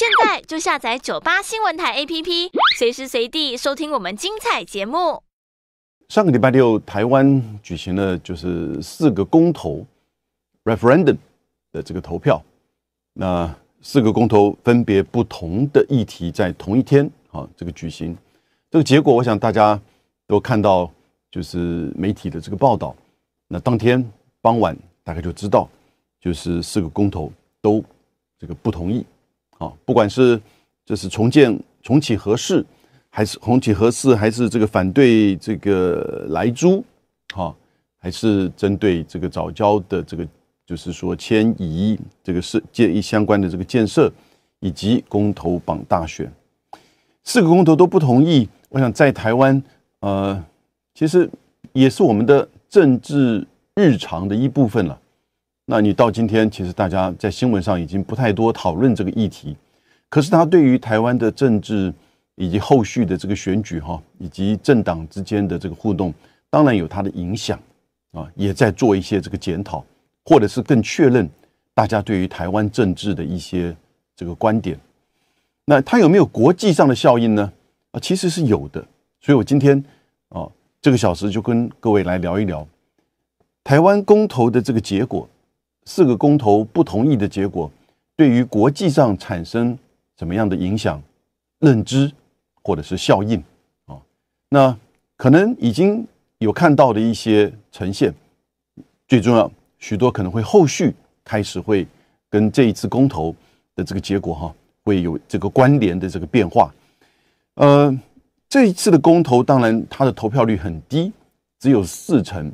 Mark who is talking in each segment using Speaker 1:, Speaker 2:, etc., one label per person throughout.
Speaker 1: 现在就下载九八新闻台 APP，随时随地收听我们精彩节目。上个礼拜六，台湾举行了就是四个公投 （referendum） 的这个投票。那四个公投分别不同的议题，在同一天，啊，这个举行。这个结果，我想大家都看到，就是媒体的这个报道。那当天傍晚，大概就知道，就是四个公投都这个不同意。啊，不管是就是重建重启合适，还是重启合适，还是这个反对这个莱猪，啊，还是针对这个早教的这个就是说迁移这个设建议相关的这个建设，以及公投榜大选，四个公投都不同意，我想在台湾，呃，其实也是我们的政治日常的一部分了。那你到今天，其实大家在新闻上已经不太多讨论这个议题，可是他对于台湾的政治以及后续的这个选举哈，以及政党之间的这个互动，当然有他的影响啊，也在做一些这个检讨，或者是更确认大家对于台湾政治的一些这个观点。那他有没有国际上的效应呢？啊，其实是有的。所以我今天啊，这个小时就跟各位来聊一聊台湾公投的这个结果。四个公投不同意的结果，对于国际上产生怎么样的影响、认知或者是效应啊？那可能已经有看到的一些呈现。最重要，许多可能会后续开始会跟这一次公投的这个结果哈，会有这个关联的这个变化。呃，这一次的公投当然它的投票率很低，只有四成。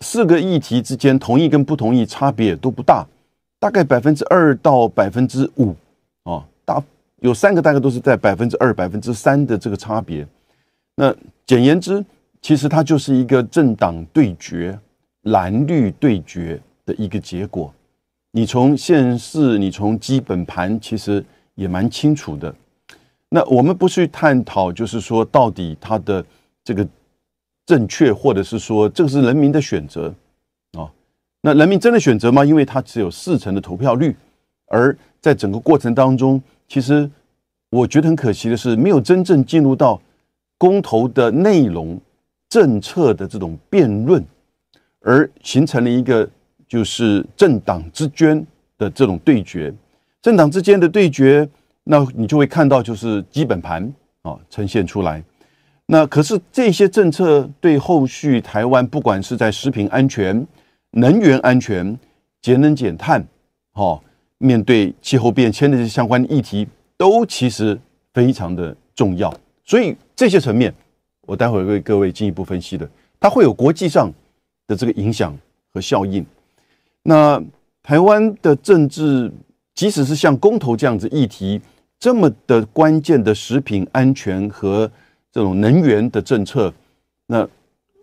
Speaker 1: 四个议题之间同意跟不同意差别都不大，大概百分之二到百分之五，啊，大有三个大概都是在百分之二、百分之三的这个差别。那简言之，其实它就是一个政党对决、蓝绿对决的一个结果。你从现势，你从基本盘，其实也蛮清楚的。那我们不去探讨，就是说到底它的这个。正确，或者是说，这个是人民的选择啊？那人民真的选择吗？因为他只有四成的投票率，而在整个过程当中，其实我觉得很可惜的是，没有真正进入到公投的内容、政策的这种辩论，而形成了一个就是政党之间的这种对决。政党之间的对决，那你就会看到就是基本盘啊呈现出来。那可是这些政策对后续台湾，不管是在食品安全、能源安全、节能减碳，哈，面对气候变迁的这些相关议题，都其实非常的重要。所以这些层面，我待会为各位进一步分析的，它会有国际上的这个影响和效应。那台湾的政治，即使是像公投这样子议题这么的关键的食品安全和。这种能源的政策，那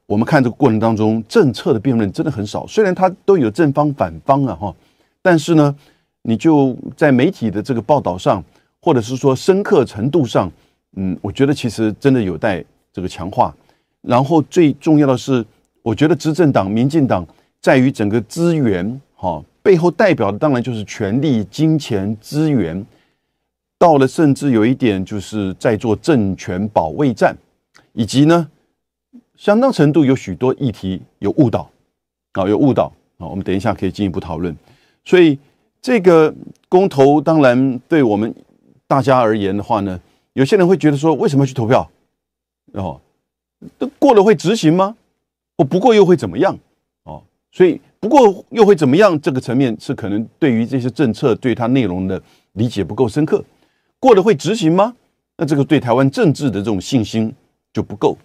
Speaker 1: 我们看这个过程当中，政策的辩论真的很少。虽然它都有正方反方啊，哈，但是呢，你就在媒体的这个报道上，或者是说深刻程度上，嗯，我觉得其实真的有待这个强化。然后最重要的是，我觉得执政党民进党在于整个资源，哈，背后代表的当然就是权力、金钱、资源。到了，甚至有一点就是在做政权保卫战，以及呢，相当程度有许多议题有误导，啊，有误导啊。我们等一下可以进一步讨论。所以这个公投，当然对我们大家而言的话呢，有些人会觉得说，为什么要去投票？哦，都过了会执行吗？哦，不过又会怎么样？哦，所以不过又会怎么样？这个层面是可能对于这些政策对它内容的理解不够深刻。过了会执行吗？那这个对台湾政治的这种信心就不够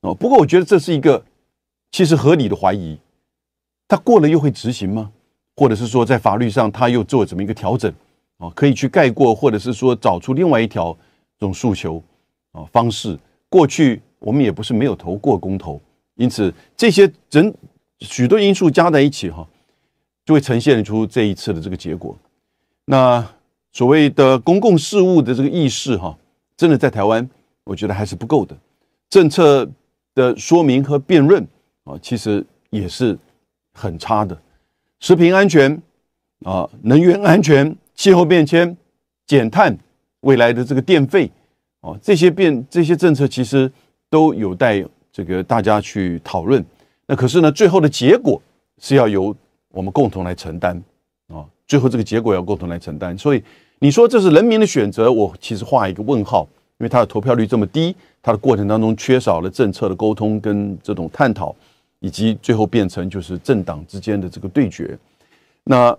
Speaker 1: 哦。不过我觉得这是一个其实合理的怀疑。他过了又会执行吗？或者是说在法律上他又做怎么一个调整？哦，可以去盖过，或者是说找出另外一条这种诉求啊方式。过去我们也不是没有投过公投，因此这些人许多因素加在一起哈，就会呈现出这一次的这个结果。那。所谓的公共事务的这个意识，哈，真的在台湾，我觉得还是不够的。政策的说明和辩论啊，其实也是很差的。食品安全啊，能源安全、气候变迁、减碳、未来的这个电费啊，这些变这些政策其实都有待这个大家去讨论。那可是呢，最后的结果是要由我们共同来承担啊，最后这个结果要共同来承担，所以。你说这是人民的选择，我其实画一个问号，因为他的投票率这么低，他的过程当中缺少了政策的沟通跟这种探讨，以及最后变成就是政党之间的这个对决。那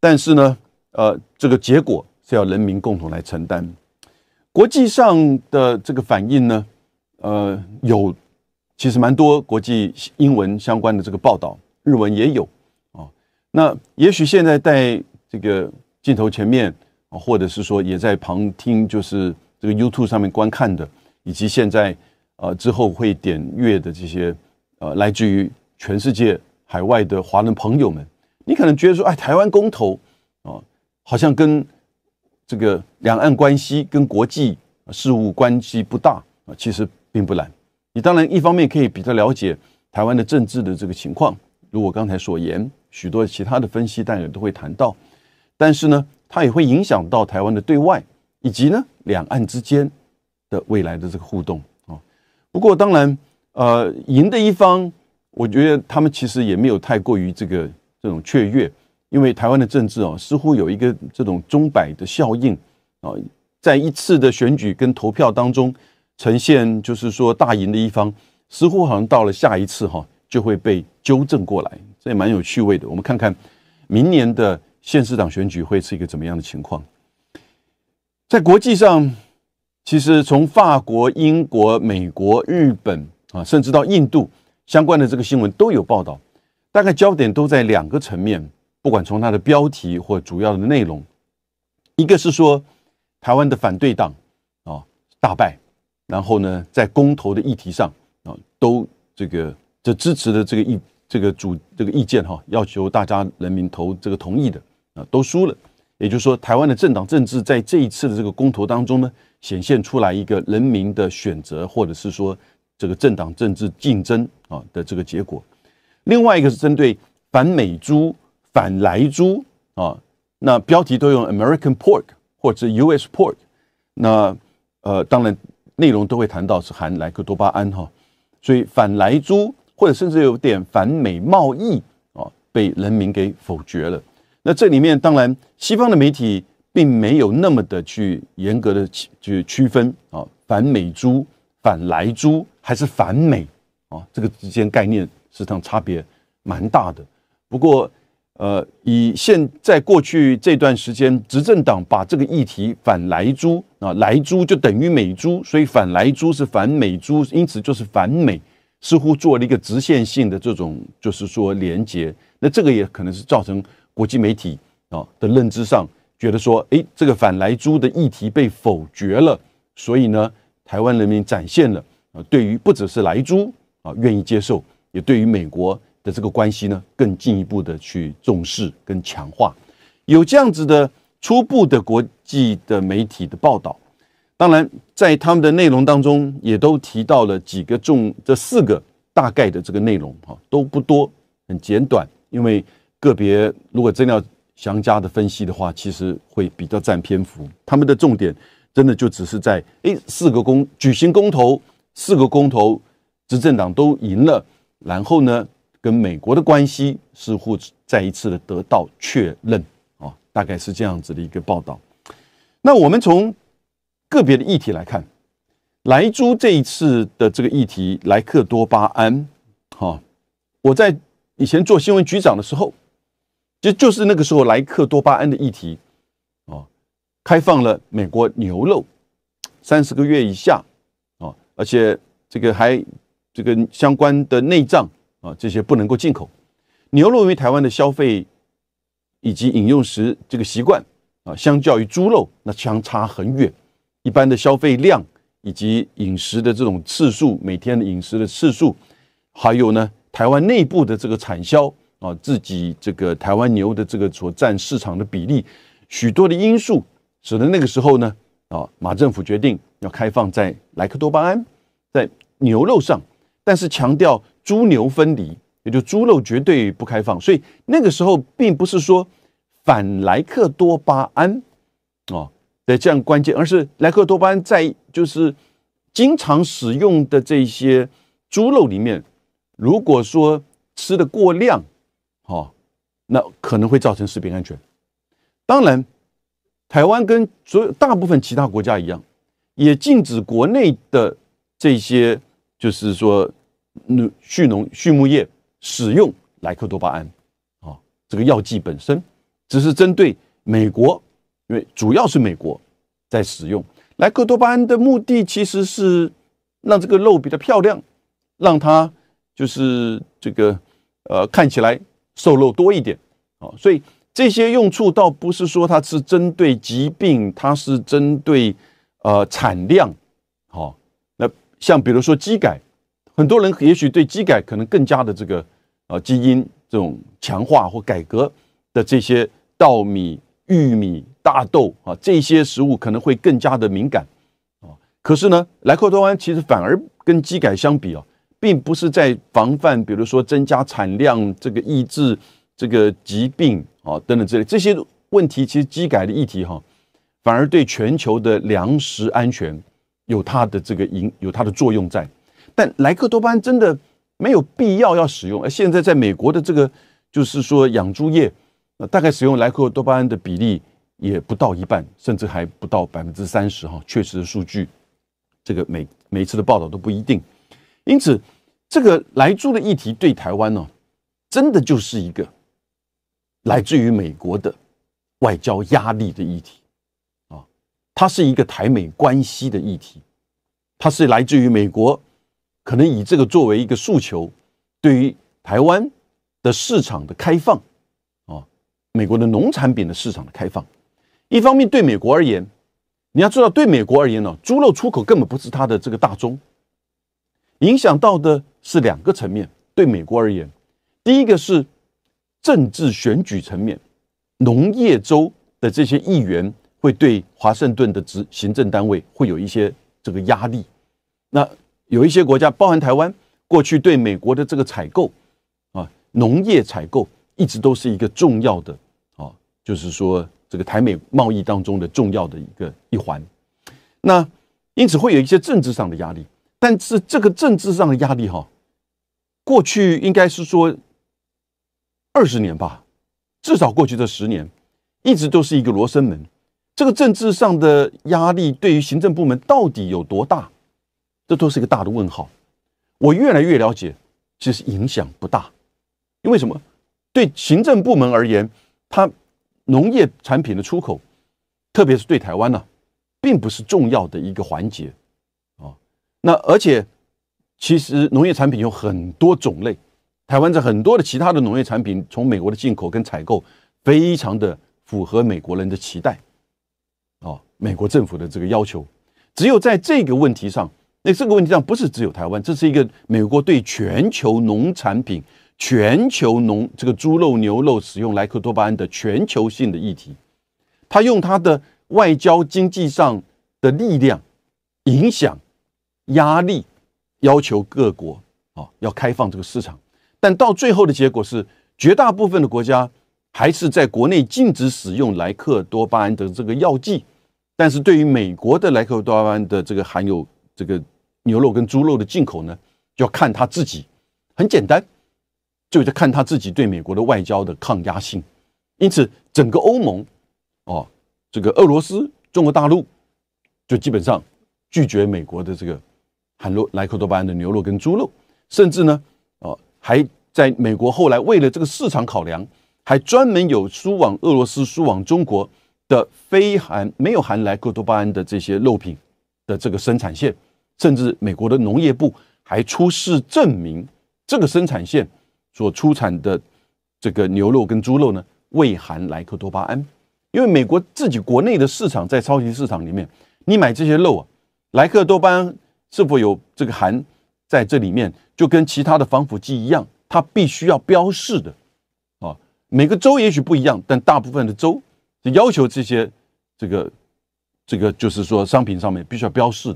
Speaker 1: 但是呢，呃，这个结果是要人民共同来承担。国际上的这个反应呢，呃，有其实蛮多国际英文相关的这个报道，日文也有啊。那也许现在在这个镜头前面。或者是说也在旁听，就是这个 YouTube 上面观看的，以及现在呃之后会点阅的这些呃来自于全世界海外的华人朋友们，你可能觉得说，哎，台湾公投啊，好像跟这个两岸关系跟国际事务关系不大啊，其实并不难。你当然一方面可以比较了解台湾的政治的这个情况，如我刚才所言，许多其他的分析大家都会谈到，但是呢。它也会影响到台湾的对外，以及呢两岸之间的未来的这个互动啊。不过当然，呃，赢的一方，我觉得他们其实也没有太过于这个这种雀跃，因为台湾的政治啊，似乎有一个这种钟摆的效应啊，在一次的选举跟投票当中呈现，就是说大赢的一方，似乎好像到了下一次哈，就会被纠正过来，这也蛮有趣味的。我们看看明年的。县市长选举会是一个怎么样的情况？在国际上，其实从法国、英国、美国、日本啊，甚至到印度，相关的这个新闻都有报道。大概焦点都在两个层面，不管从它的标题或主要的内容，一个是说台湾的反对党啊大败，然后呢，在公投的议题上啊，都这个这支持的这个意这个主这个意见哈，要求大家人民投这个同意的。啊，都输了，也就是说，台湾的政党政治在这一次的这个公投当中呢，显现出来一个人民的选择，或者是说这个政党政治竞争啊的这个结果。另外一个是针对反美猪、反莱猪啊，那标题都用 American Pork 或者 US Pork，那呃，当然内容都会谈到是含莱克多巴胺哈，所以反莱猪或者甚至有点反美贸易啊，被人民给否决了。那这里面当然，西方的媒体并没有那么的去严格的去区分啊，反美猪、反莱猪还是反美啊，这个之间概念实际上差别蛮大的。不过，呃，以现在过去这段时间，执政党把这个议题反莱猪啊，莱猪就等于美猪，所以反莱猪是反美猪，因此就是反美，似乎做了一个直线性的这种就是说连接。那这个也可能是造成。国际媒体啊的认知上，觉得说，哎，这个反莱猪的议题被否决了，所以呢，台湾人民展现了啊，对于不只是莱猪啊，愿意接受，也对于美国的这个关系呢，更进一步的去重视跟强化，有这样子的初步的国际的媒体的报道，当然在他们的内容当中，也都提到了几个重这四个大概的这个内容啊，都不多，很简短，因为。个别如果真的要详加的分析的话，其实会比较占篇幅。他们的重点真的就只是在诶，四个公举行公投，四个公投执政党都赢了，然后呢，跟美国的关系似乎再一次的得到确认啊，大概是这样子的一个报道。那我们从个别的议题来看，莱猪这一次的这个议题莱克多巴胺，哈，我在以前做新闻局长的时候。这就是那个时候，莱克多巴胺的议题，哦，开放了美国牛肉三十个月以下，哦，而且这个还这个相关的内脏啊这些不能够进口。牛肉为台湾的消费以及饮用时这个习惯啊，相较于猪肉那相差很远。一般的消费量以及饮食的这种次数，每天的饮食的次数，还有呢，台湾内部的这个产销。啊，自己这个台湾牛的这个所占市场的比例，许多的因素使得那个时候呢，啊，马政府决定要开放在莱克多巴胺在牛肉上，但是强调猪牛分离，也就猪肉绝对不开放。所以那个时候并不是说反莱克多巴胺啊的这样关键，而是莱克多巴胺在就是经常使用的这些猪肉里面，如果说吃的过量。哦，那可能会造成食品安全。当然，台湾跟所有大部分其他国家一样，也禁止国内的这些，就是说，畜农畜牧业使用莱克多巴胺。啊，这个药剂本身只是针对美国，因为主要是美国在使用莱克多巴胺的目的，其实是让这个肉比较漂亮，让它就是这个呃看起来。瘦肉多一点，啊，所以这些用处倒不是说它是针对疾病，它是针对呃产量，好，那像比如说机改，很多人也许对机改可能更加的这个呃基因这种强化或改革的这些稻米、玉米、大豆啊这些食物可能会更加的敏感，啊，可是呢，莱克多安其实反而跟机改相比啊。并不是在防范，比如说增加产量，这个抑制这个疾病啊等等之类这些问题，其实机改的议题哈，反而对全球的粮食安全有它的这个影有它的作用在。但莱克多巴胺真的没有必要要使用，而现在在美国的这个就是说养猪业大概使用莱克多巴胺的比例也不到一半，甚至还不到百分之三十哈。确实数据，这个每每次的报道都不一定。因此，这个来猪的议题对台湾呢，真的就是一个来自于美国的外交压力的议题啊，它是一个台美关系的议题，它是来自于美国可能以这个作为一个诉求，对于台湾的市场的开放啊，美国的农产品的市场的开放。一方面对美国而言，你要知道，对美国而言呢，猪肉出口根本不是它的这个大宗。影响到的是两个层面。对美国而言，第一个是政治选举层面，农业州的这些议员会对华盛顿的执行政单位会有一些这个压力。那有一些国家，包含台湾，过去对美国的这个采购啊，农业采购一直都是一个重要的，啊，就是说这个台美贸易当中的重要的一个一环。那因此会有一些政治上的压力。但是这个政治上的压力哈，过去应该是说二十年吧，至少过去这十年，一直都是一个罗生门。这个政治上的压力对于行政部门到底有多大，这都是一个大的问号。我越来越了解，其实影响不大。因为什么？对行政部门而言，它农业产品的出口，特别是对台湾呢，并不是重要的一个环节。那而且，其实农业产品有很多种类，台湾这很多的其他的农业产品从美国的进口跟采购，非常的符合美国人的期待，哦，美国政府的这个要求。只有在这个问题上，那这个问题上不是只有台湾，这是一个美国对全球农产品、全球农这个猪肉、牛肉使用莱克多巴胺的全球性的议题，他用他的外交、经济上的力量影响。压力要求各国啊要开放这个市场，但到最后的结果是，绝大部分的国家还是在国内禁止使用莱克多巴胺的这个药剂。但是对于美国的莱克多巴胺的这个含有这个牛肉跟猪肉的进口呢，就要看他自己。很简单，就在看他自己对美国的外交的抗压性。因此，整个欧盟、哦这个俄罗斯、中国大陆就基本上拒绝美国的这个。含莱克多巴胺的牛肉跟猪肉，甚至呢，呃，还在美国后来为了这个市场考量，还专门有输往俄罗斯、输往中国的非含没有含莱克多巴胺的这些肉品的这个生产线，甚至美国的农业部还出示证明，这个生产线所出产的这个牛肉跟猪肉呢，未含莱克多巴胺，因为美国自己国内的市场在超级市场里面，你买这些肉啊，莱克多巴胺。是否有这个含在这里面，就跟其他的防腐剂一样，它必须要标示的，啊，每个州也许不一样，但大部分的州就要求这些，这个这个就是说商品上面必须要标示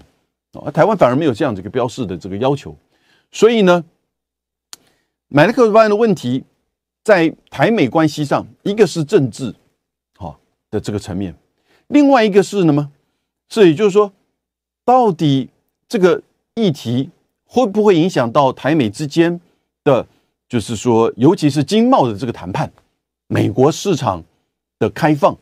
Speaker 1: 的，啊，台湾反而没有这样这个标示的这个要求，所以呢，买麦克弗兰的问题在台美关系上，一个是政治，好，的这个层面，另外一个是什么？这也就是说，到底。这个议题会不会影响到台美之间的，就是说，尤其是经贸的这个谈判，美国市场的开放，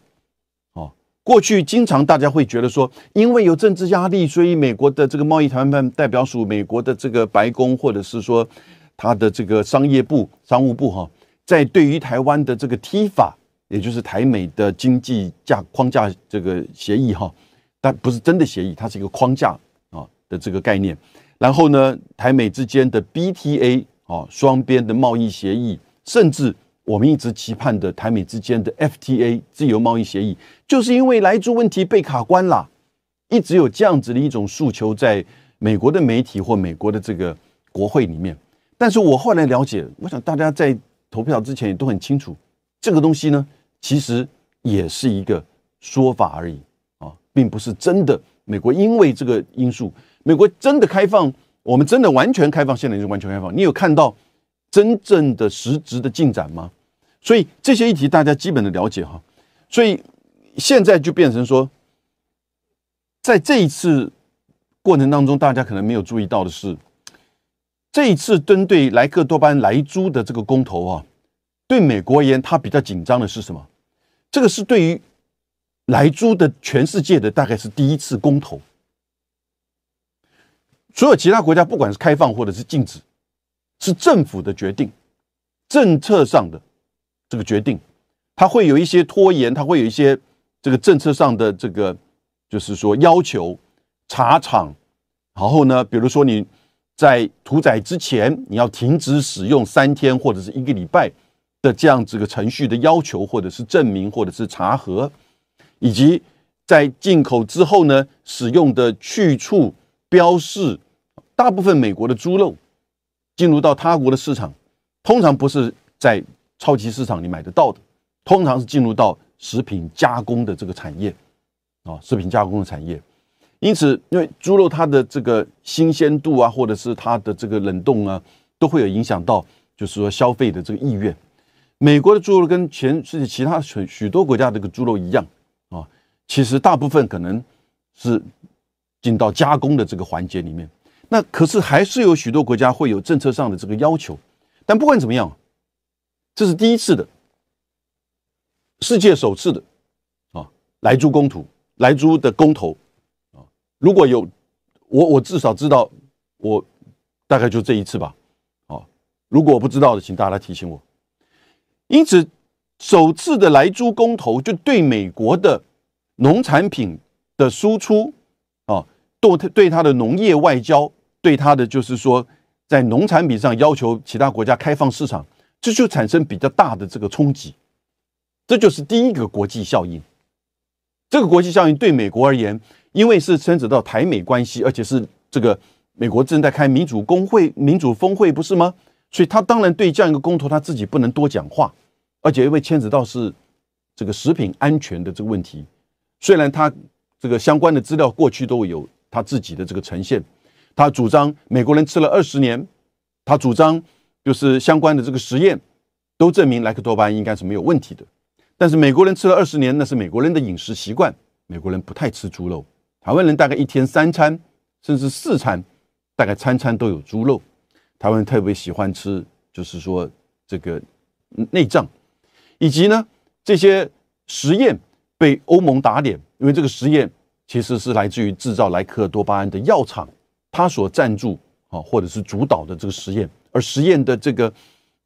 Speaker 1: 哦，过去经常大家会觉得说，因为有政治压力，所以美国的这个贸易谈判代表署、美国的这个白宫或者是说他的这个商业部、商务部哈，在对于台湾的这个踢法，也就是台美的经济架框架这个协议哈，但不是真的协议，它是一个框架。的这个概念，然后呢，台美之间的 BTA 啊，双边的贸易协议，甚至我们一直期盼的台美之间的 FTA 自由贸易协议，就是因为来猪问题被卡关了，一直有这样子的一种诉求在美国的媒体或美国的这个国会里面。但是我后来了解，我想大家在投票之前也都很清楚，这个东西呢，其实也是一个说法而已啊，并不是真的美国因为这个因素。美国真的开放，我们真的完全开放，现在就完全开放。你有看到真正的实质的进展吗？所以这些议题大家基本的了解哈。所以现在就变成说，在这一次过程当中，大家可能没有注意到的是，这一次针对莱克多巴莱租的这个公投啊，对美国而言，他比较紧张的是什么？这个是对于莱租的全世界的大概是第一次公投。所有其他国家，不管是开放或者是禁止，是政府的决定，政策上的这个决定，它会有一些拖延，它会有一些这个政策上的这个，就是说要求茶厂，然后呢，比如说你在屠宰之前，你要停止使用三天或者是一个礼拜的这样子个程序的要求，或者是证明，或者是查核，以及在进口之后呢使用的去处标示。大部分美国的猪肉进入到他国的市场，通常不是在超级市场里买得到的，通常是进入到食品加工的这个产业啊，食品加工的产业。因此，因为猪肉它的这个新鲜度啊，或者是它的这个冷冻啊，都会有影响到，就是说消费的这个意愿。美国的猪肉跟全世界其他许许多国家这个猪肉一样啊，其实大部分可能是进到加工的这个环节里面。那可是还是有许多国家会有政策上的这个要求，但不管怎么样，这是第一次的，世界首次的啊莱猪公投，莱猪的公投啊，如果有我我至少知道我大概就这一次吧啊，如果我不知道的，请大家提醒我。因此，首次的来租公投就对美国的农产品的输出啊，对对它的农业外交。对他的就是说，在农产品上要求其他国家开放市场，这就产生比较大的这个冲击。这就是第一个国际效应。这个国际效应对美国而言，因为是牵扯到台美关系，而且是这个美国正在开民主工会、民主峰会，不是吗？所以，他当然对这样一个公投，他自己不能多讲话，而且因为牵扯到是这个食品安全的这个问题，虽然他这个相关的资料过去都有他自己的这个呈现。他主张美国人吃了二十年，他主张就是相关的这个实验都证明莱克多巴胺应该是没有问题的。但是美国人吃了二十年，那是美国人的饮食习惯，美国人不太吃猪肉。台湾人大概一天三餐甚至四餐，大概餐餐都有猪肉。台湾特别喜欢吃，就是说这个内脏，以及呢这些实验被欧盟打脸，因为这个实验其实是来自于制造莱克多巴胺的药厂。他所赞助啊，或者是主导的这个实验，而实验的这个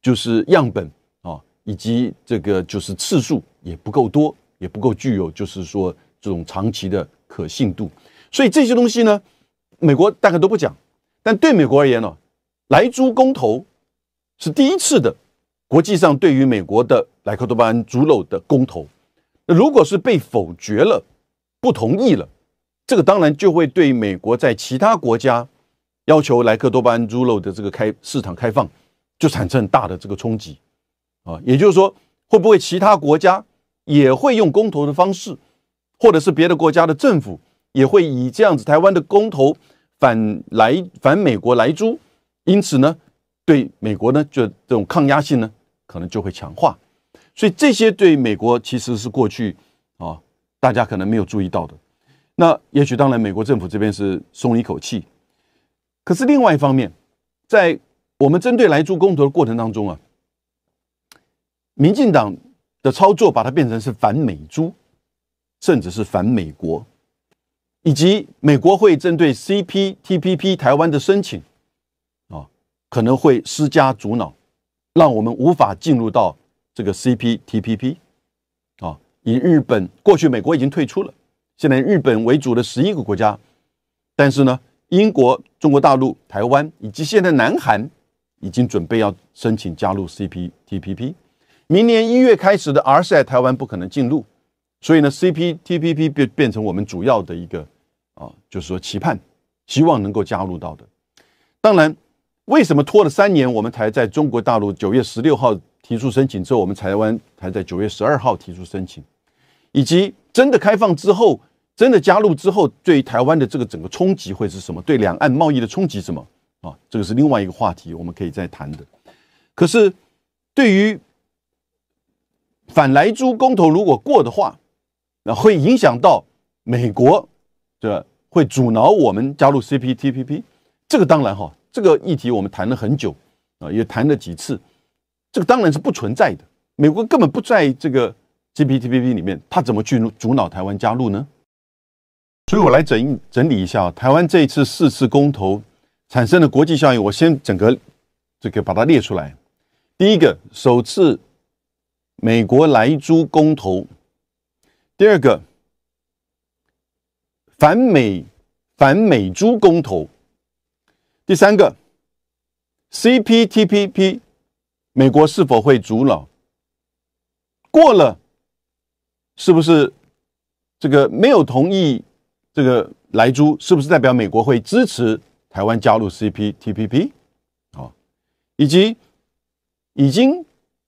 Speaker 1: 就是样本啊，以及这个就是次数也不够多，也不够具有就是说这种长期的可信度。所以这些东西呢，美国大概都不讲。但对美国而言呢，莱猪公投是第一次的国际上对于美国的莱克多巴胺猪肉的公投。那如果是被否决了，不同意了。这个当然就会对美国在其他国家要求莱克多巴胺猪肉的这个开市场开放就产生很大的这个冲击啊，也就是说，会不会其他国家也会用公投的方式，或者是别的国家的政府也会以这样子台湾的公投反来反美国来猪？因此呢，对美国呢就这种抗压性呢可能就会强化。所以这些对美国其实是过去啊大家可能没有注意到的。那也许当然，美国政府这边是松了一口气，可是另外一方面，在我们针对来猪公投的过程当中啊，民进党的操作把它变成是反美猪，甚至是反美国，以及美国会针对 CPTPP 台湾的申请啊，可能会施加阻挠，让我们无法进入到这个 CPTPP 啊。以日本过去，美国已经退出了。现在日本为主的十一个国家，但是呢，英国、中国大陆、台湾以及现在南韩已经准备要申请加入 CPTPP。明年一月开始的 RCEP，台湾不可能进入，所以呢，CPTPP 变变成我们主要的一个啊，就是说期盼，希望能够加入到的。当然，为什么拖了三年，我们才在中国大陆九月十六号提出申请之后，我们台湾才在九月十二号提出申请，以及。真的开放之后，真的加入之后，对台湾的这个整个冲击会是什么？对两岸贸易的冲击什么？啊，这个是另外一个话题，我们可以再谈的。可是，对于反莱猪公投如果过的话，那会影响到美国，这会阻挠我们加入 CPTPP，这个当然哈，这个议题我们谈了很久啊，也谈了几次，这个当然是不存在的，美国根本不在这个。CPTPP 里面，它怎么去阻挠台湾加入呢？所以我来整整理一下台湾这一次四次公投产生的国际效应。我先整个这个把它列出来：第一个，首次美国莱租公投；第二个，反美反美租公投；第三个，CPTPP 美国是否会阻挠？过了。是不是这个没有同意这个来珠？是不是代表美国会支持台湾加入 CPTPP？啊，以及已经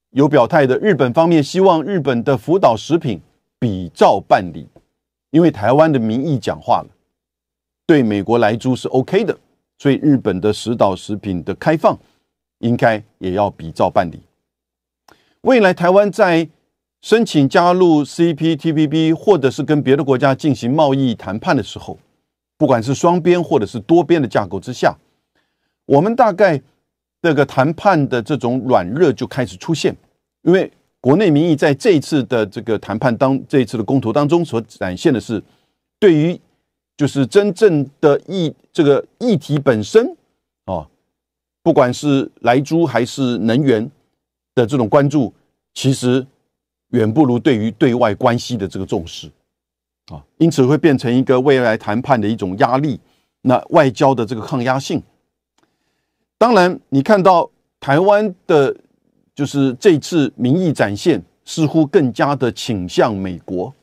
Speaker 1: 有表态的日本方面，希望日本的福岛食品比照办理，因为台湾的民意讲话了，对美国来珠是 OK 的，所以日本的石岛食品的开放应该也要比照办理。未来台湾在。申请加入 CPTPP 或者是跟别的国家进行贸易谈判的时候，不管是双边或者是多边的架构之下，我们大概这个谈判的这种软热就开始出现，因为国内民意在这一次的这个谈判当这一次的公投当中所展现的是，对于就是真正的议这个议题本身啊，不管是莱猪还是能源的这种关注，其实。远不如对于对外关系的这个重视啊，因此会变成一个未来谈判的一种压力。那外交的这个抗压性，当然你看到台湾的，就是这次民意展现似乎更加的倾向美国，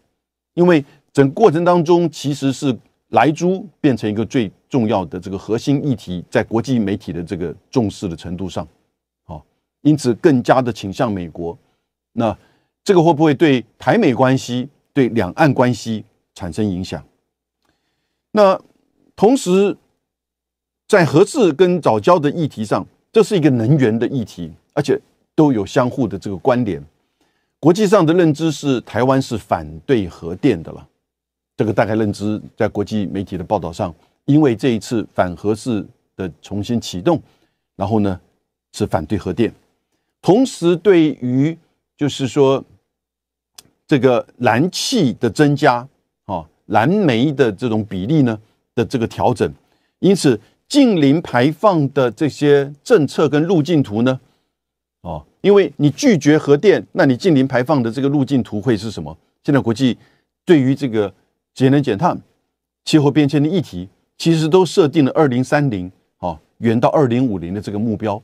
Speaker 1: 因为整过程当中其实是莱猪变成一个最重要的这个核心议题，在国际媒体的这个重视的程度上，啊，因此更加的倾向美国。那这个会不会对台美关系、对两岸关系产生影响？那同时，在核四跟早教的议题上，这是一个能源的议题，而且都有相互的这个关联。国际上的认知是台湾是反对核电的了，这个大概认知在国际媒体的报道上。因为这一次反核四的重新启动，然后呢是反对核电，同时对于就是说。这个燃气的增加，啊，燃煤的这种比例呢的这个调整，因此近零排放的这些政策跟路径图呢，哦，因为你拒绝核电，那你近零排放的这个路径图会是什么？现在国际对于这个节能减碳、气候变迁的议题，其实都设定了二零三零，啊，远到二零五零的这个目标，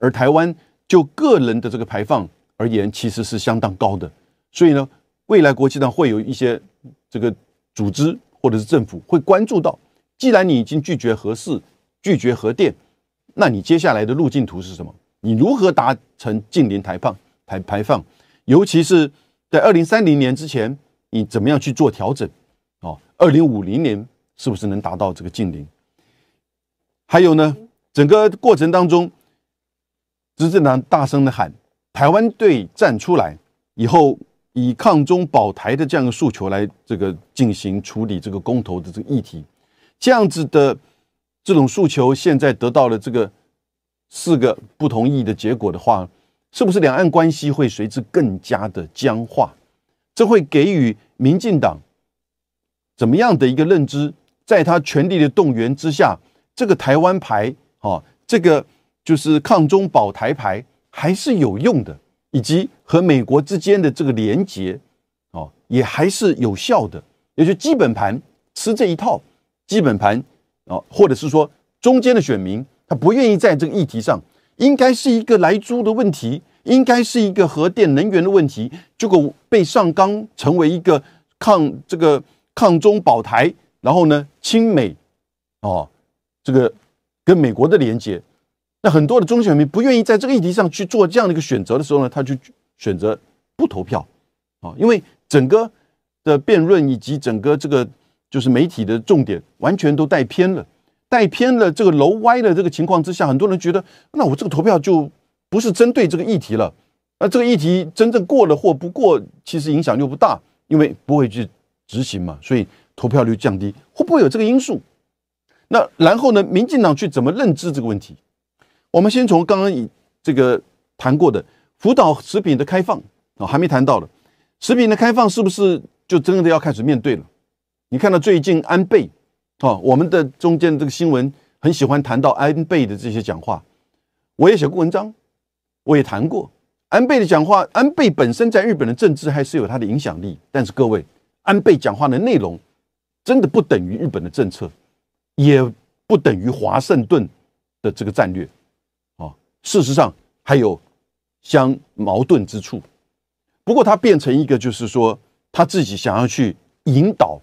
Speaker 1: 而台湾就个人的这个排放而言，其实是相当高的，所以呢。未来国际上会有一些这个组织或者是政府会关注到，既然你已经拒绝核试、拒绝核电，那你接下来的路径图是什么？你如何达成近零排放？排排放，尤其是在二零三零年之前，你怎么样去做调整？哦，二零五零年是不是能达到这个近零？还有呢，整个过程当中，执政党大声的喊，台湾队站出来以后。以抗中保台的这样的诉求来这个进行处理这个公投的这个议题，这样子的这种诉求现在得到了这个四个不同意的结果的话，是不是两岸关系会随之更加的僵化？这会给予民进党怎么样的一个认知？在他全力的动员之下，这个台湾牌，哈，这个就是抗中保台牌还是有用的？以及和美国之间的这个连结，哦，也还是有效的。也就基本盘吃这一套，基本盘哦，或者是说中间的选民，他不愿意在这个议题上，应该是一个来租的问题，应该是一个核电能源的问题，结果被上纲成为一个抗这个抗中保台，然后呢亲美，哦，这个跟美国的连结。那很多的中选民不愿意在这个议题上去做这样的一个选择的时候呢，他就选择不投票啊，因为整个的辩论以及整个这个就是媒体的重点完全都带偏了，带偏了这个楼歪的这个情况之下，很多人觉得，那我这个投票就不是针对这个议题了，那这个议题真正过了或不过，其实影响就不大，因为不会去执行嘛，所以投票率降低会不会有这个因素？那然后呢，民进党去怎么认知这个问题？我们先从刚刚以这个谈过的福岛食品的开放啊，还没谈到的食品的开放是不是就真的要开始面对了？你看到最近安倍啊，我们的中间这个新闻很喜欢谈到安倍的这些讲话。我也写过文章，我也谈过安倍的讲话。安倍本身在日本的政治还是有他的影响力，但是各位，安倍讲话的内容真的不等于日本的政策，也不等于华盛顿的这个战略。事实上还有相矛盾之处，不过他变成一个，就是说他自己想要去引导，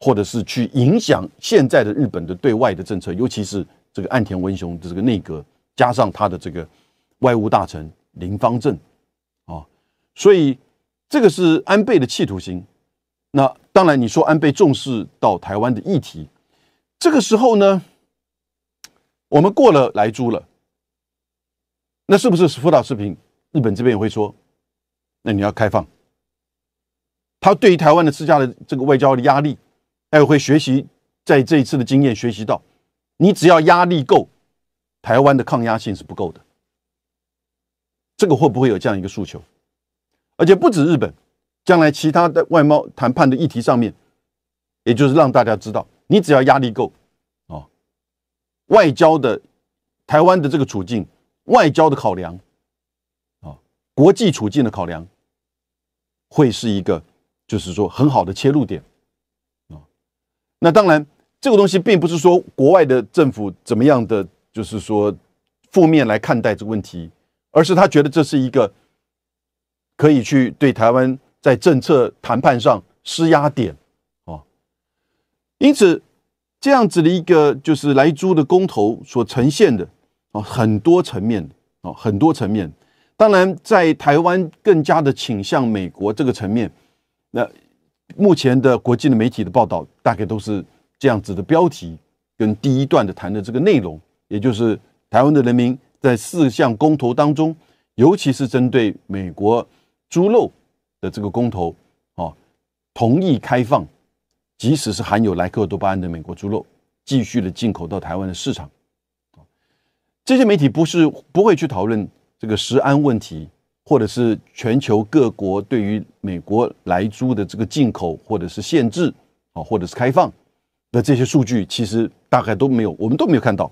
Speaker 1: 或者是去影响现在的日本的对外的政策，尤其是这个岸田文雄的这个内阁，加上他的这个外务大臣林方正，啊，所以这个是安倍的企图心。那当然，你说安倍重视到台湾的议题，这个时候呢，我们过了莱猪了。那是不是辅导食品？日本这边也会说，那你要开放。他对于台湾的施加的这个外交的压力，还有会学习在这一次的经验，学习到，你只要压力够，台湾的抗压性是不够的。这个会不会有这样一个诉求？而且不止日本，将来其他的外贸谈判的议题上面，也就是让大家知道，你只要压力够，哦，外交的台湾的这个处境。外交的考量啊，国际处境的考量，会是一个就是说很好的切入点啊。那当然，这个东西并不是说国外的政府怎么样的，就是说负面来看待这个问题，而是他觉得这是一个可以去对台湾在政策谈判上施压点啊。因此，这样子的一个就是莱猪的公投所呈现的。哦，很多层面，哦，很多层面。当然，在台湾更加的倾向美国这个层面。那目前的国际的媒体的报道，大概都是这样子的标题，跟第一段的谈的这个内容，也就是台湾的人民在四项公投当中，尤其是针对美国猪肉的这个公投，哦，同意开放，即使是含有莱克多巴胺的美国猪肉，继续的进口到台湾的市场。这些媒体不是不会去讨论这个食安问题，或者是全球各国对于美国来猪的这个进口或者是限制，啊，或者是开放，那这些数据其实大概都没有，我们都没有看到。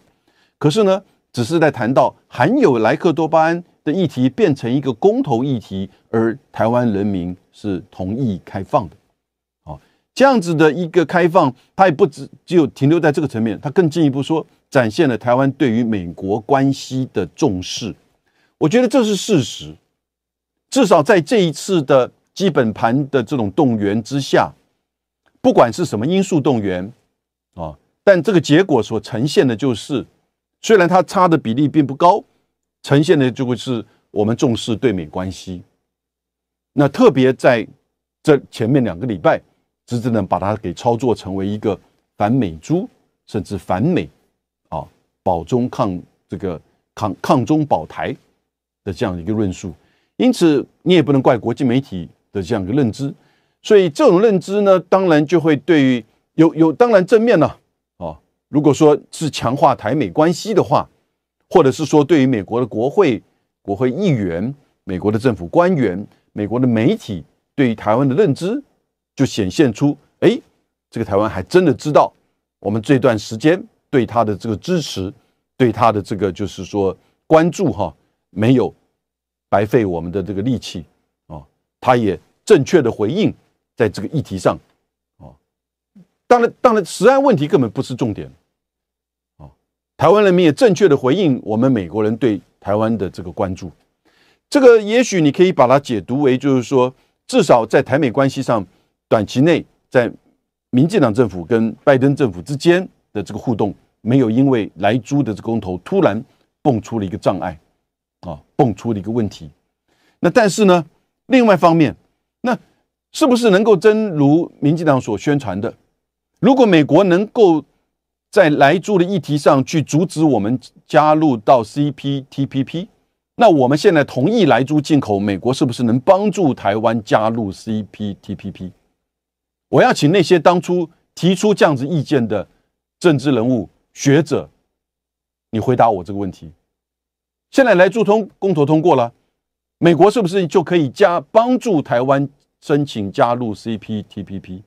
Speaker 1: 可是呢，只是在谈到含有莱克多巴胺的议题变成一个公投议题，而台湾人民是同意开放的。这样子的一个开放，它也不只只有停留在这个层面，它更进一步说展现了台湾对于美国关系的重视。我觉得这是事实，至少在这一次的基本盘的这种动员之下，不管是什么因素动员啊，但这个结果所呈现的就是，虽然它差的比例并不高，呈现的就会是我们重视对美关系。那特别在这前面两个礼拜。真正的把它给操作成为一个反美猪，甚至反美，啊，保中抗这个抗抗中保台的这样一个论述。因此，你也不能怪国际媒体的这样一个认知。所以，这种认知呢，当然就会对于有有当然正面呢，啊，如果说是强化台美关系的话，或者是说对于美国的国会、国会议员、美国的政府官员、美国的媒体对于台湾的认知。就显现出，哎，这个台湾还真的知道，我们这段时间对他的这个支持，对他的这个就是说关注哈，没有白费我们的这个力气啊。他也正确的回应在这个议题上啊。当然，当然，时案问题根本不是重点啊。台湾人民也正确的回应我们美国人对台湾的这个关注，这个也许你可以把它解读为，就是说，至少在台美关系上。短期内，在民进党政府跟拜登政府之间的这个互动，没有因为莱猪的这公投突然蹦出了一个障碍，啊，蹦出了一个问题。那但是呢，另外方面，那是不是能够真如民进党所宣传的，如果美国能够在莱猪的议题上去阻止我们加入到 CPTPP，那我们现在同意莱猪进口，美国是不是能帮助台湾加入 CPTPP？我要请那些当初提出这样子意见的政治人物、学者，你回答我这个问题：现在来助通公投通过了，美国是不是就可以加帮助台湾申请加入 CPTPP？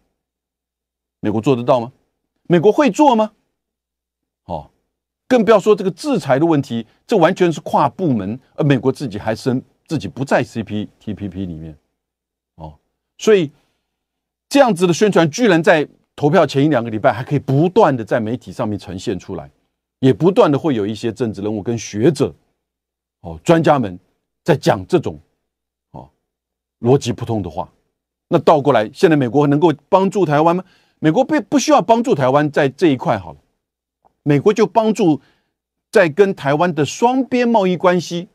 Speaker 1: 美国做得到吗？美国会做吗？哦，更不要说这个制裁的问题，这完全是跨部门，而美国自己还申自己不在 CPTPP 里面。哦，所以。这样子的宣传，居然在投票前一两个礼拜还可以不断的在媒体上面呈现出来，也不断的会有一些政治人物跟学者，哦，专家们在讲这种，哦，逻辑不通的话。那倒过来，现在美国能够帮助台湾吗？美国不不需要帮助台湾，在这一块好了，美国就帮助在跟台湾的双边贸易关系，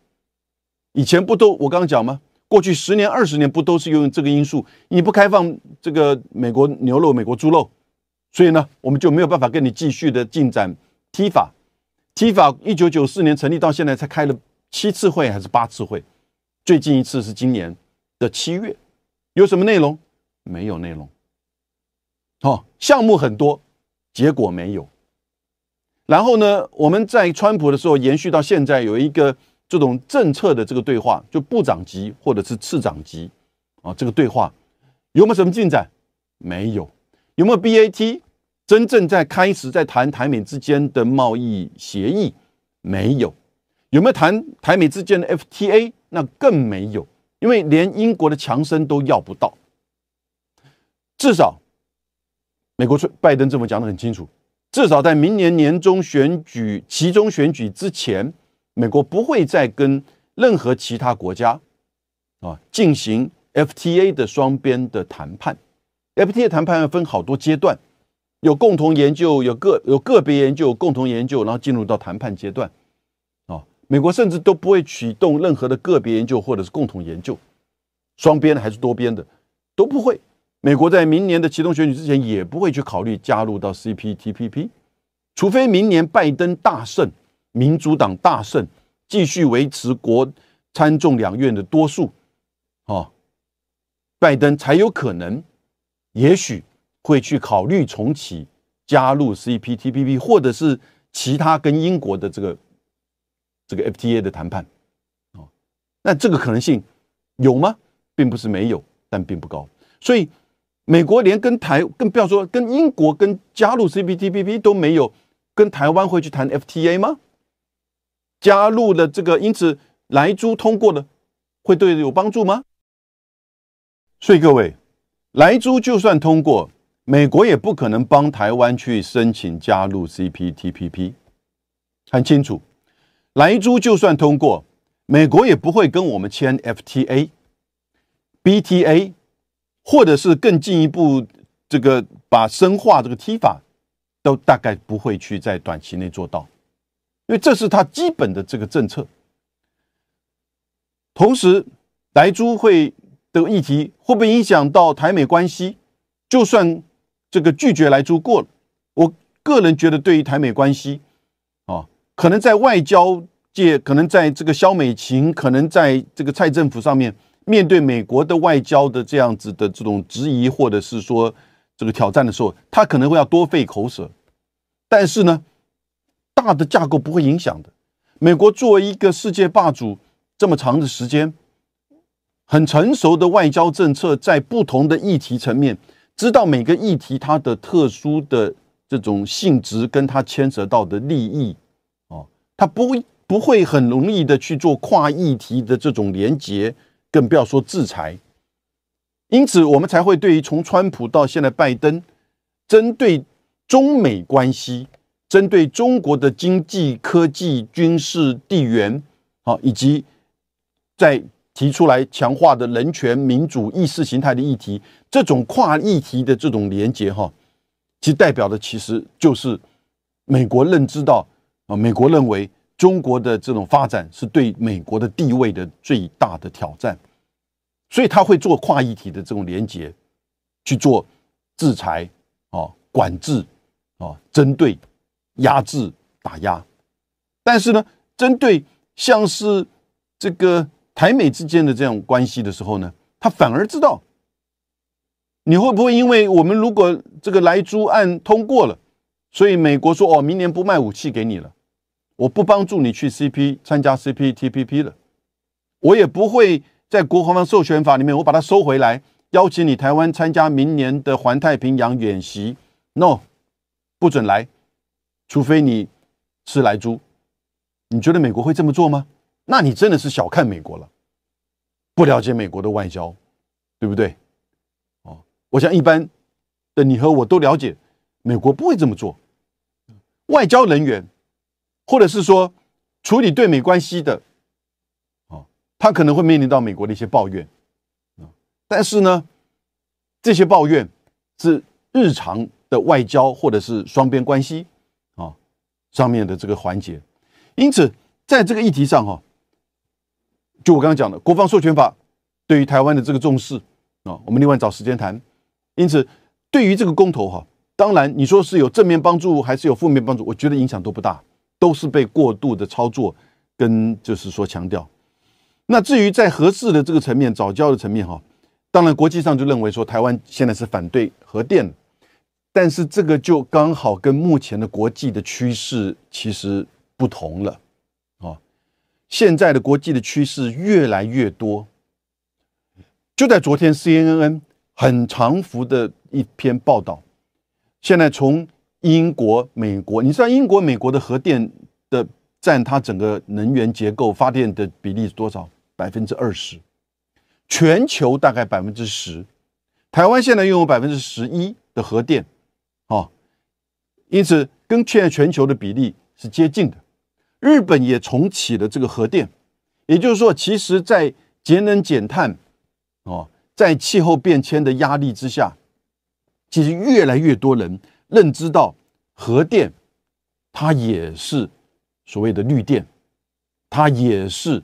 Speaker 1: 以前不都我刚刚讲吗？过去十年、二十年不都是用这个因素？你不开放这个美国牛肉、美国猪肉，所以呢，我们就没有办法跟你继续的进展。t 法。f 法，t 一九九四年成立到现在才开了七次会还是八次会？最近一次是今年的七月，有什么内容？没有内容。哦，项目很多，结果没有。然后呢，我们在川普的时候延续到现在有一个。这种政策的这个对话，就部长级或者是次长级啊，这个对话有没有什么进展？没有。有没有 BAT 真正在开始在谈台美之间的贸易协议？没有。有没有谈台美之间的 FTA？那更没有。因为连英国的强生都要不到，至少美国拜登政府讲得很清楚，至少在明年年中选举、集中选举之前。美国不会再跟任何其他国家，啊，进行 FTA 的双边的谈判。FTA 谈判要分好多阶段，有共同研究，有个有个别研究，共同研究，然后进入到谈判阶段。啊，美国甚至都不会启动任何的个别研究或者是共同研究，双边的还是多边的都不会。美国在明年的启动选举之前也不会去考虑加入到 CPTPP，除非明年拜登大胜。民主党大胜，继续维持国参众两院的多数，哦，拜登才有可能，也许会去考虑重启加入 CPTPP 或者是其他跟英国的这个这个 FTA 的谈判，哦，那这个可能性有吗？并不是没有，但并不高。所以，美国连跟台更不要说跟英国跟加入 CPTPP 都没有，跟台湾会去谈 FTA 吗？加入了这个，因此莱猪通过了，会对有帮助吗？所以各位，莱猪就算通过，美国也不可能帮台湾去申请加入 CPTPP。很清楚，莱猪就算通过，美国也不会跟我们签 FTA、BTA，或者是更进一步这个把深化这个踢法，都大概不会去在短期内做到。因为这是他基本的这个政策。同时，来租会的议题会不会影响到台美关系？就算这个拒绝来租过了，我个人觉得，对于台美关系，啊，可能在外交界，可能在这个萧美琴，可能在这个蔡政府上面，面对美国的外交的这样子的这种质疑或者是说这个挑战的时候，他可能会要多费口舌。但是呢？大的架构不会影响的。美国作为一个世界霸主，这么长的时间，很成熟的外交政策，在不同的议题层面，知道每个议题它的特殊的这种性质跟它牵扯到的利益，哦，它不不会很容易的去做跨议题的这种联结，更不要说制裁。因此，我们才会对于从川普到现在拜登，针对中美关系。针对中国的经济、科技、军事、地缘，啊，以及在提出来强化的人权、民主、意识形态的议题，这种跨议题的这种连结，哈，其代表的其实就是美国认知到，啊，美国认为中国的这种发展是对美国的地位的最大的挑战，所以他会做跨议题的这种连结，去做制裁，啊，管制，啊，针对。压制打压，但是呢，针对像是这个台美之间的这种关系的时候呢，他反而知道你会不会因为我们如果这个莱猪案通过了，所以美国说哦，明年不卖武器给你了，我不帮助你去 C P 参加 C P T P P 了，我也不会在国防方授权法里面我把它收回来，邀请你台湾参加明年的环太平洋演习，No，不准来。除非你是来租，你觉得美国会这么做吗？那你真的是小看美国了，不了解美国的外交，对不对？哦，我想一般的你和我都了解，美国不会这么做。外交人员，或者是说处理对美关系的，哦，他可能会面临到美国的一些抱怨。但是呢，这些抱怨是日常的外交或者是双边关系。上面的这个环节，因此在这个议题上哈，就我刚刚讲的国防授权法对于台湾的这个重视啊，我们另外找时间谈。因此，对于这个公投哈，当然你说是有正面帮助还是有负面帮助，我觉得影响都不大，都是被过度的操作跟就是说强调。那至于在合适的这个层面、早教的层面哈，当然国际上就认为说台湾现在是反对核电。但是这个就刚好跟目前的国际的趋势其实不同了，啊，现在的国际的趋势越来越多。就在昨天，C N N 很长幅的一篇报道，现在从英国、美国，你知道英国、美国的核电的占它整个能源结构发电的比例是多少？百分之二十，全球大概百分之十，台湾现在拥有百分之十一的核电。因此，跟现在全球的比例是接近的。日本也重启了这个核电，也就是说，其实，在节能减碳，哦，在气候变迁的压力之下，其实越来越多人认知到，核电，它也是所谓的绿电，它也是，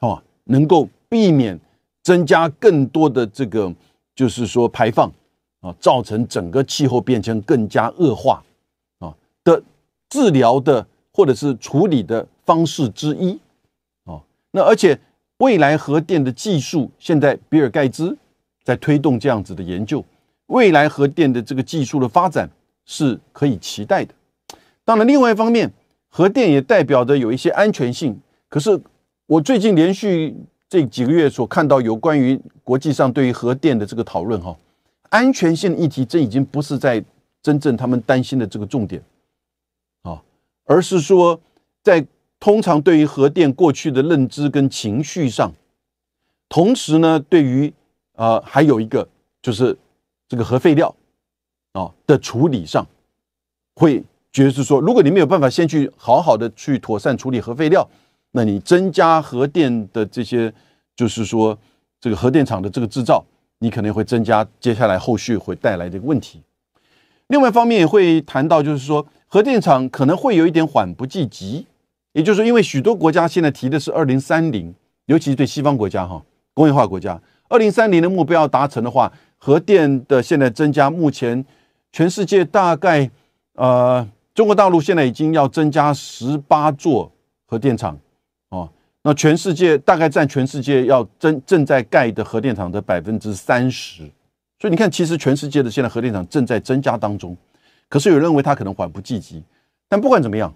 Speaker 1: 哦，能够避免增加更多的这个，就是说排放，啊，造成整个气候变迁更加恶化。治疗的或者是处理的方式之一，哦，那而且未来核电的技术，现在比尔盖茨在推动这样子的研究，未来核电的这个技术的发展是可以期待的。当然，另外一方面，核电也代表着有一些安全性。可是我最近连续这几个月所看到有关于国际上对于核电的这个讨论，哈，安全性议题这已经不是在真正他们担心的这个重点。而是说，在通常对于核电过去的认知跟情绪上，同时呢，对于啊，还有一个就是这个核废料啊的处理上，会觉得是说，如果你没有办法先去好好的去妥善处理核废料，那你增加核电的这些，就是说这个核电厂的这个制造，你可能会增加接下来后续会带来的问题。另外一方面也会谈到就是说。核电厂可能会有一点缓不济急，也就是因为许多国家现在提的是二零三零，尤其是对西方国家哈，工业化国家，二零三零的目标达成的话，核电的现在增加，目前全世界大概呃，中国大陆现在已经要增加十八座核电厂，哦，那全世界大概占全世界要增正在盖的核电厂的百分之三十，所以你看，其实全世界的现在核电厂正在增加当中。可是有认为他可能缓不济急，但不管怎么样，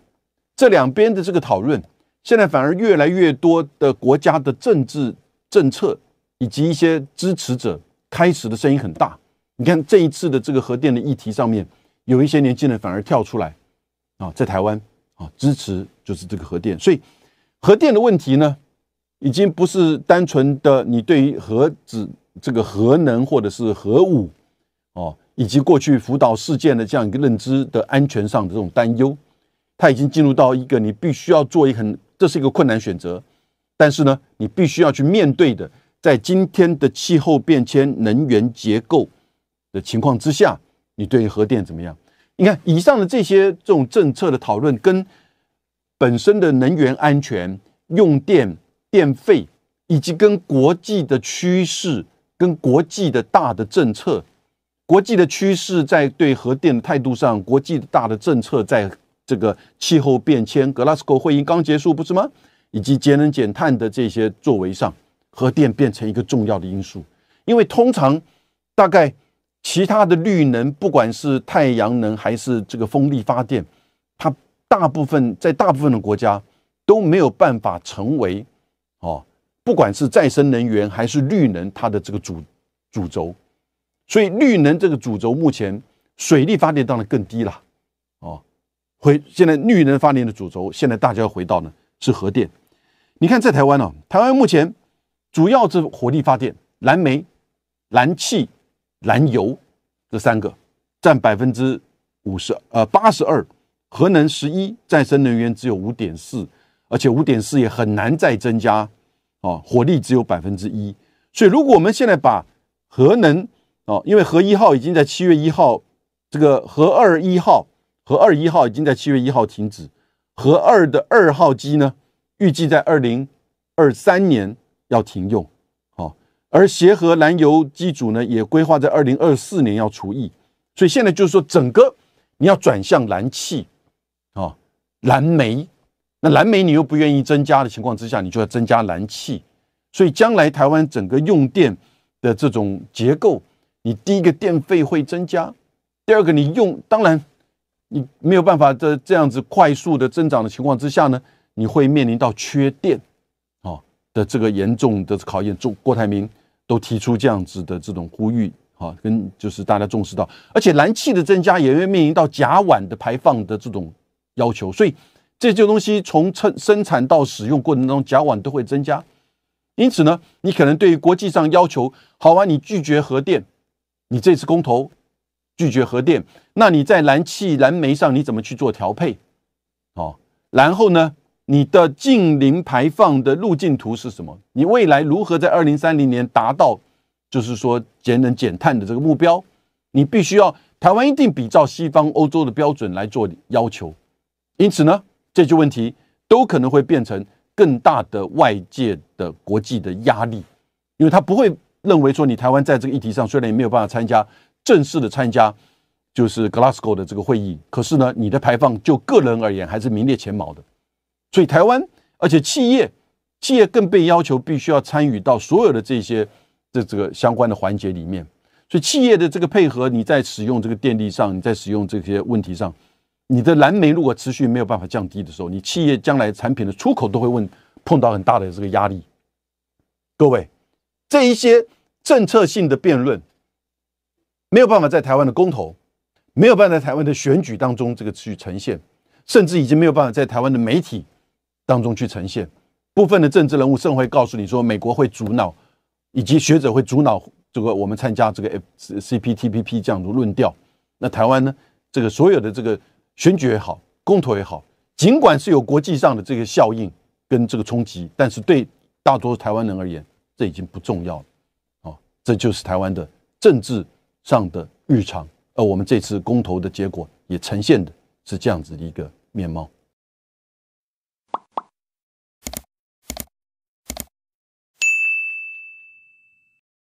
Speaker 1: 这两边的这个讨论，现在反而越来越多的国家的政治政策以及一些支持者开始的声音很大。你看这一次的这个核电的议题上面，有一些年轻人反而跳出来，啊，在台湾啊支持就是这个核电，所以核电的问题呢，已经不是单纯的你对于核子这个核能或者是核武哦。以及过去福岛事件的这样一个认知的安全上的这种担忧，他已经进入到一个你必须要做一很，这是一个困难选择，但是呢，你必须要去面对的，在今天的气候变迁、能源结构的情况之下，你对核电怎么样？你看以上的这些这种政策的讨论，跟本身的能源安全、用电电费，以及跟国际的趋势、跟国际的大的政策。国际的趋势在对核电的态度上，国际大的政策在这个气候变迁、格拉斯哥会议刚结束不是吗？以及节能减碳的这些作为上，核电变成一个重要的因素。因为通常大概其他的绿能，不管是太阳能还是这个风力发电，它大部分在大部分的国家都没有办法成为哦，不管是再生能源还是绿能，它的这个主主轴。所以，绿能这个主轴目前，水力发电当然更低了，哦，回现在绿能发电的主轴，现在大家回到呢是核电。你看，在台湾呢，台湾目前主要是火力发电，燃煤、燃气、燃油这三个占百分之五十，呃，八十二，核能十一，再生能源只有五点四，而且五点四也很难再增加，哦，火力只有百分之一。所以，如果我们现在把核能哦，因为核一号已经在七月一号，这个核二一号、核二一号已经在七月一号停止，核二的二号机呢，预计在二零二三年要停用。哦，而协和燃油机组呢，也规划在二零二四年要除役。所以现在就是说，整个你要转向燃气，啊，燃煤。那燃煤你又不愿意增加的情况之下，你就要增加燃气。所以将来台湾整个用电的这种结构。你第一个电费会增加，第二个你用，当然你没有办法在这样子快速的增长的情况之下呢，你会面临到缺电哦的这个严重的考验。中郭台铭都提出这样子的这种呼吁啊，跟就是大家重视到，而且燃气的增加也会面临到甲烷的排放的这种要求，所以这些东西从生生产到使用过程当中，甲烷都会增加。因此呢，你可能对于国际上要求，好吧，你拒绝核电。你这次公投拒绝核电，那你在燃气、燃煤上你怎么去做调配？好，然后呢，你的近零排放的路径图是什么？你未来如何在二零三零年达到，就是说节能减碳的这个目标？你必须要台湾一定比照西方欧洲的标准来做要求。因此呢，这些问题都可能会变成更大的外界的国际的压力，因为它不会。认为说你台湾在这个议题上虽然也没有办法参加正式的参加，就是 Glasgow 的这个会议，可是呢你的排放就个人而言还是名列前茅的，所以台湾而且企业，企业更被要求必须要参与到所有的这些这这个相关的环节里面，所以企业的这个配合你在使用这个电力上你在使用这些问题上，你的燃煤如果持续没有办法降低的时候，你企业将来产品的出口都会问碰到很大的这个压力，各位。这一些政策性的辩论没有办法在台湾的公投，没有办法在台湾的选举当中这个去呈现，甚至已经没有办法在台湾的媒体当中去呈现。部分的政治人物甚会告诉你说，美国会阻挠，以及学者会阻挠这个我们参加这个 F C P T P P 这样的论调。那台湾呢？这个所有的这个选举也好，公投也好，尽管是有国际上的这个效应跟这个冲击，但是对大多数台湾人而言，这已经不重要了，啊，这就是台湾的政治上的日常，而我们这次公投的结果也呈现的是这样子的一个面貌。